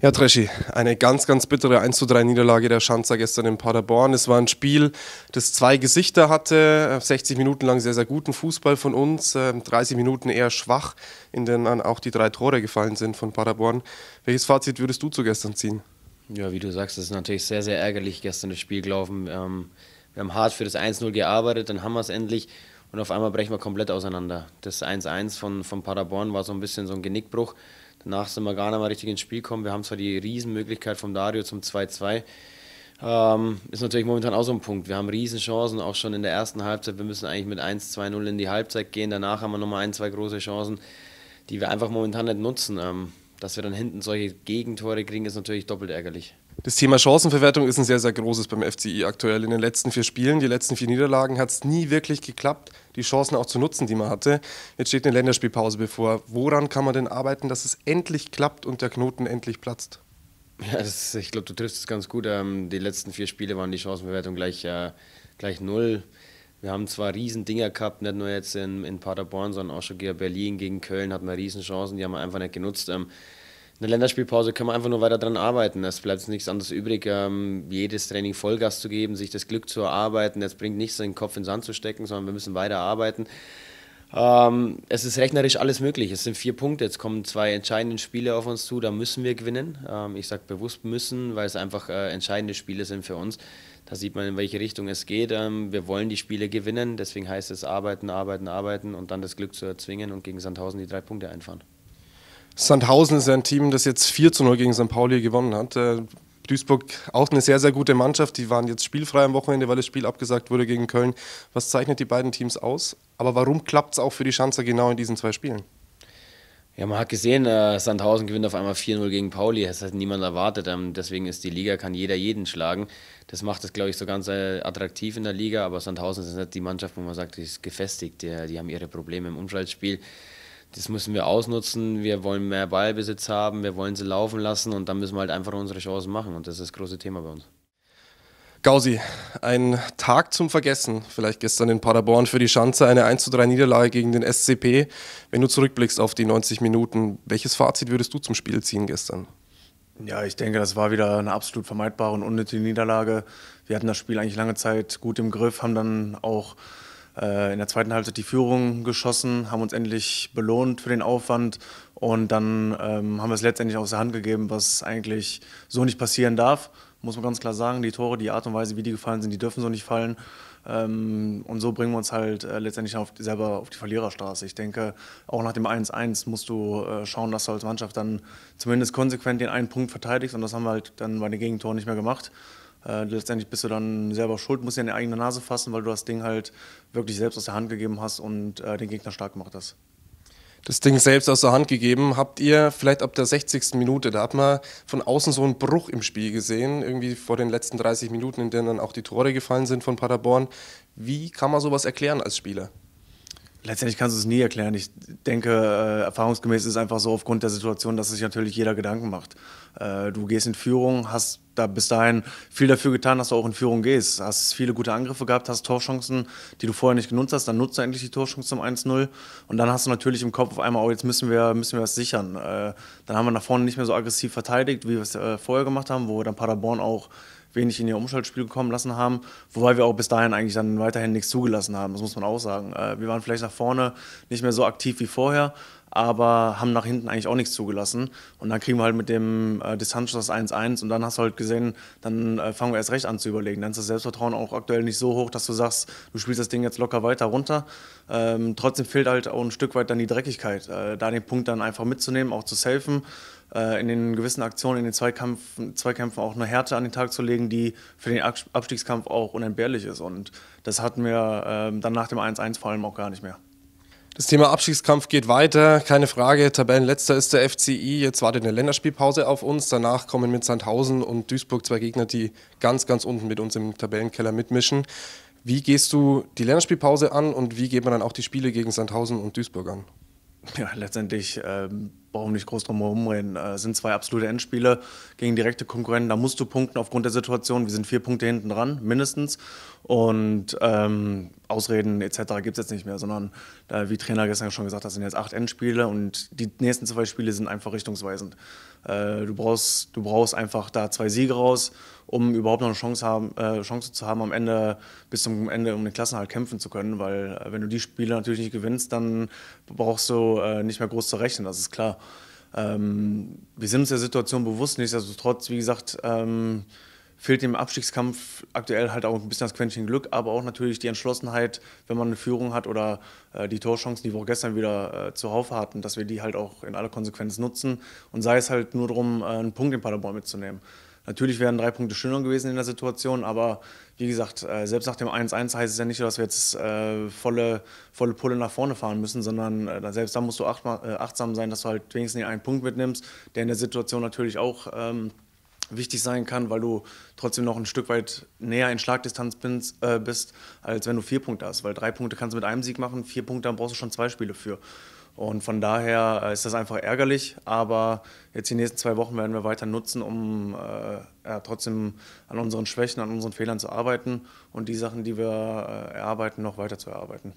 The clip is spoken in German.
Ja, Treschi, eine ganz, ganz bittere 13 Niederlage der Schanzer gestern in Paderborn. Es war ein Spiel, das zwei Gesichter hatte. 60 äh, Minuten lang sehr, sehr guten Fußball von uns, 30 ähm, Minuten eher schwach, in denen dann auch die drei Tore gefallen sind von Paderborn. Welches Fazit würdest du zu gestern ziehen? Ja, wie du sagst, es ist natürlich sehr, sehr ärgerlich gestern das Spiel gelaufen. Ähm, wir haben hart für das 1-0 gearbeitet, dann haben wir es endlich und auf einmal brechen wir komplett auseinander. Das 1-1 von, von Paderborn war so ein bisschen so ein Genickbruch. Danach sind wir gar nicht mal richtig ins Spiel gekommen. Wir haben zwar die Riesenmöglichkeit vom Dario zum 2-2. Ähm, ist natürlich momentan auch so ein Punkt. Wir haben Riesenchancen, auch schon in der ersten Halbzeit. Wir müssen eigentlich mit 1-2-0 in die Halbzeit gehen. Danach haben wir nochmal ein, zwei große Chancen, die wir einfach momentan nicht nutzen. Ähm, dass wir dann hinten solche Gegentore kriegen, ist natürlich doppelt ärgerlich. Das Thema Chancenverwertung ist ein sehr, sehr großes beim FCI aktuell. In den letzten vier Spielen, die letzten vier Niederlagen, hat es nie wirklich geklappt, die Chancen auch zu nutzen, die man hatte. Jetzt steht eine Länderspielpause bevor. Woran kann man denn arbeiten, dass es endlich klappt und der Knoten endlich platzt? Ja, ist, ich glaube, du triffst es ganz gut. Ähm, die letzten vier Spiele waren die Chancenverwertung gleich, äh, gleich null. Wir haben zwar Riesendinger gehabt, nicht nur jetzt in, in Paderborn, sondern auch schon gegen Berlin, gegen Köln hatten wir Riesenchancen, die haben wir einfach nicht genutzt. Ähm, in der Länderspielpause können wir einfach nur weiter daran arbeiten. Es bleibt nichts anderes übrig, ähm, jedes Training Vollgas zu geben, sich das Glück zu erarbeiten. Jetzt bringt nichts, den Kopf in den Sand zu stecken, sondern wir müssen weiter arbeiten. Ähm, es ist rechnerisch alles möglich. Es sind vier Punkte. Jetzt kommen zwei entscheidende Spiele auf uns zu. Da müssen wir gewinnen. Ähm, ich sage bewusst müssen, weil es einfach äh, entscheidende Spiele sind für uns. Da sieht man, in welche Richtung es geht. Ähm, wir wollen die Spiele gewinnen. Deswegen heißt es arbeiten, arbeiten, arbeiten und dann das Glück zu erzwingen und gegen Sandhausen die drei Punkte einfahren. Sandhausen ist ein Team, das jetzt 4 zu 0 gegen St. Pauli gewonnen hat. Äh, Duisburg auch eine sehr, sehr gute Mannschaft. Die waren jetzt spielfrei am Wochenende, weil das Spiel abgesagt wurde gegen Köln. Was zeichnet die beiden Teams aus? Aber warum klappt es auch für die Schanzer genau in diesen zwei Spielen? Ja, man hat gesehen, äh, Sandhausen gewinnt auf einmal 4-0 gegen Pauli. Das hat niemand erwartet. Ähm, deswegen ist die Liga, kann jeder jeden schlagen. Das macht es, glaube ich, so ganz äh, attraktiv in der Liga. Aber Sandhausen ist nicht die Mannschaft, wo man sagt, die ist gefestigt. Die, die haben ihre Probleme im Umschaltspiel das müssen wir ausnutzen. Wir wollen mehr Ballbesitz haben, wir wollen sie laufen lassen und dann müssen wir halt einfach unsere Chancen machen. Und das ist das große Thema bei uns. Gausi, ein Tag zum Vergessen, vielleicht gestern in Paderborn für die Schanze, eine 1 3 Niederlage gegen den SCP. Wenn du zurückblickst auf die 90 Minuten, welches Fazit würdest du zum Spiel ziehen gestern? Ja, ich denke, das war wieder eine absolut vermeidbare und unnötige Niederlage. Wir hatten das Spiel eigentlich lange Zeit gut im Griff, haben dann auch äh, in der zweiten Halbzeit die Führung geschossen, haben uns endlich belohnt für den Aufwand und dann ähm, haben wir es letztendlich aus der Hand gegeben, was eigentlich so nicht passieren darf, muss man ganz klar sagen. Die Tore, die Art und Weise, wie die gefallen sind, die dürfen so nicht fallen. Ähm, und so bringen wir uns halt äh, letztendlich auf, selber auf die Verliererstraße. Ich denke, auch nach dem 1-1 musst du äh, schauen, dass du als Mannschaft dann zumindest konsequent den einen Punkt verteidigst und das haben wir halt dann bei den Gegentoren nicht mehr gemacht äh, letztendlich bist du dann selber schuld, musst dir in die eigene Nase fassen, weil du das Ding halt wirklich selbst aus der Hand gegeben hast und äh, den Gegner stark gemacht hast das Ding selbst aus der Hand gegeben. Habt ihr vielleicht ab der 60. Minute, da hat man von außen so einen Bruch im Spiel gesehen, irgendwie vor den letzten 30 Minuten, in denen dann auch die Tore gefallen sind von Paderborn. Wie kann man sowas erklären als Spieler? letztendlich kannst du es nie erklären. Ich denke, äh, erfahrungsgemäß ist es einfach so aufgrund der Situation, dass sich natürlich jeder Gedanken macht. Äh, du gehst in Führung, hast da bis dahin viel dafür getan, dass du auch in Führung gehst. Hast viele gute Angriffe gehabt, hast Torchancen, die du vorher nicht genutzt hast, dann nutzt du endlich die Torchance zum 1-0. Und dann hast du natürlich im Kopf auf einmal, oh, jetzt müssen wir, müssen wir was sichern. Äh, dann haben wir nach vorne nicht mehr so aggressiv verteidigt, wie wir es äh, vorher gemacht haben, wo wir dann Paderborn auch wenig in ihr Umschaltspiel gekommen lassen haben, wobei wir auch bis dahin eigentlich dann weiterhin nichts zugelassen haben, das muss man auch sagen. Äh, wir waren vielleicht nach vorne nicht mehr so aktiv wie vorher, aber haben nach hinten eigentlich auch nichts zugelassen. Und dann kriegen wir halt mit dem äh, Distanzschuss 1-1 und dann hast du halt gesehen, dann äh, fangen wir erst recht an zu überlegen. Dann ist das Selbstvertrauen auch aktuell nicht so hoch, dass du sagst, du spielst das Ding jetzt locker weiter runter. Ähm, trotzdem fehlt halt auch ein Stück weit dann die Dreckigkeit, äh, da den Punkt dann einfach mitzunehmen, auch zu safen. Äh, in den gewissen Aktionen, in den Zweikampf, Zweikämpfen auch eine Härte an den Tag zu legen, die für den Abstiegskampf auch unentbehrlich ist. Und das hatten wir ähm, dann nach dem 1-1 vor allem auch gar nicht mehr. Das Thema Abstiegskampf geht weiter, keine Frage. Tabellenletzter ist der FCI. Jetzt wartet eine Länderspielpause auf uns. Danach kommen mit Sandhausen und Duisburg zwei Gegner, die ganz, ganz unten mit uns im Tabellenkeller mitmischen. Wie gehst du die Länderspielpause an und wie geht man dann auch die Spiele gegen Sandhausen und Duisburg an? Ja, letztendlich ähm, brauchen nicht groß drum herum reden. Es äh, sind zwei absolute Endspiele gegen direkte Konkurrenten. Da musst du punkten aufgrund der Situation. Wir sind vier Punkte hinten dran, mindestens. Und ähm, Ausreden etc. gibt es jetzt nicht mehr, sondern äh, wie Trainer gestern schon gesagt hat, sind jetzt acht Endspiele und die nächsten zwei Spiele sind einfach richtungsweisend. Äh, du, brauchst, du brauchst einfach da zwei Siege raus um überhaupt noch eine Chance, haben, äh, Chance zu haben, am Ende bis zum Ende um den Klassenhalt kämpfen zu können. Weil äh, wenn du die Spiele natürlich nicht gewinnst, dann brauchst du äh, nicht mehr groß zu rechnen, das ist klar. Ähm, wir sind uns der Situation bewusst, nichtsdestotrotz, wie gesagt, ähm, fehlt dem Abstiegskampf aktuell halt auch ein bisschen das Quäntchen Glück, aber auch natürlich die Entschlossenheit, wenn man eine Führung hat oder äh, die Torchancen, die wir auch gestern wieder äh, zuhauf hatten, dass wir die halt auch in aller Konsequenz nutzen und sei es halt nur darum, äh, einen Punkt in Paderborn mitzunehmen. Natürlich wären drei Punkte schöner gewesen in der Situation, aber wie gesagt, äh, selbst nach dem 1-1 heißt es ja nicht, so, dass wir jetzt äh, volle, volle Pulle nach vorne fahren müssen, sondern äh, selbst da musst du acht, äh, achtsam sein, dass du halt wenigstens den einen Punkt mitnimmst, der in der Situation natürlich auch ähm, wichtig sein kann, weil du trotzdem noch ein Stück weit näher in Schlagdistanz äh, bist, als wenn du vier Punkte hast. Weil drei Punkte kannst du mit einem Sieg machen, vier Punkte, dann brauchst du schon zwei Spiele für. Und von daher äh, ist das einfach ärgerlich, aber jetzt die nächsten zwei Wochen werden wir weiter nutzen, um äh, ja, trotzdem an unseren Schwächen, an unseren Fehlern zu arbeiten und die Sachen, die wir äh, erarbeiten, noch weiter zu erarbeiten.